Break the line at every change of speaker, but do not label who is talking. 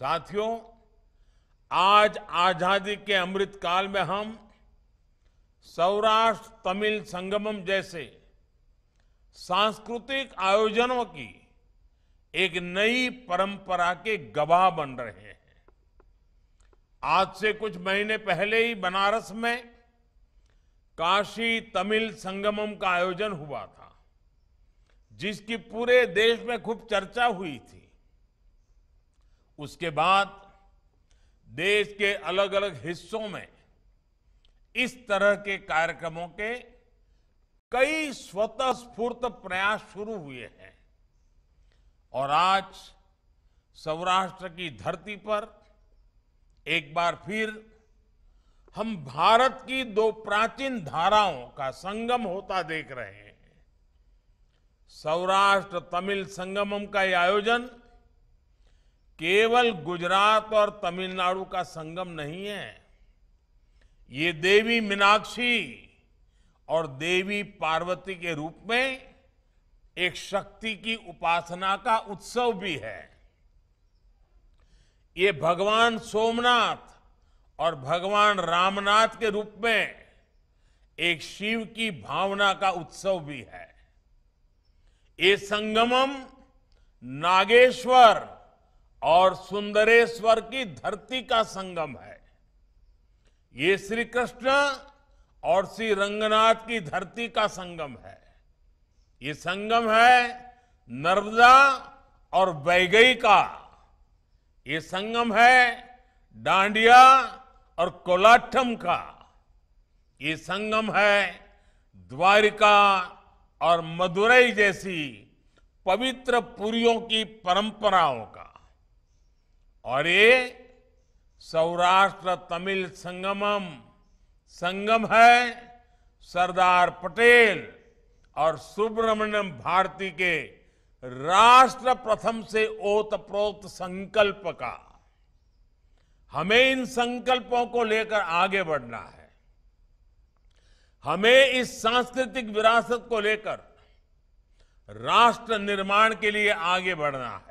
साथियों आज आजादी के अमृत काल में हम सौराष्ट्र तमिल संगमम जैसे सांस्कृतिक आयोजनों की एक नई परंपरा के गवाह बन रहे हैं आज से कुछ महीने पहले ही बनारस में काशी तमिल संगमम का आयोजन हुआ था जिसकी पूरे देश में खूब चर्चा हुई थी उसके बाद देश के अलग अलग हिस्सों में इस तरह के कार्यक्रमों के कई स्वतः स्फूर्त प्रयास शुरू हुए हैं और आज सौराष्ट्र की धरती पर एक बार फिर हम भारत की दो प्राचीन धाराओं का संगम होता देख रहे हैं सौराष्ट्र तमिल संगमम का यह आयोजन केवल गुजरात और तमिलनाडु का संगम नहीं है ये देवी मीनाक्षी और देवी पार्वती के रूप में एक शक्ति की उपासना का उत्सव भी है ये भगवान सोमनाथ और भगवान रामनाथ के रूप में एक शिव की भावना का उत्सव भी है ये संगमम नागेश्वर और सुंदरेश्वर की धरती का संगम है ये श्री कृष्ण और श्री रंगनाथ की धरती का संगम है ये संगम है नर्मदा और बैगई का ये संगम है डांडिया और कोलाठम का ये संगम है द्वारिका और मदुरई जैसी पवित्र पुरियों की परंपराओं का और ये सौराष्ट्र तमिल संगमम संगम है सरदार पटेल और सुब्रमण्यम भारती के राष्ट्र प्रथम से ओतप्रोत संकल्प का हमें इन संकल्पों को लेकर आगे बढ़ना है हमें इस सांस्कृतिक विरासत को लेकर राष्ट्र निर्माण के लिए आगे बढ़ना है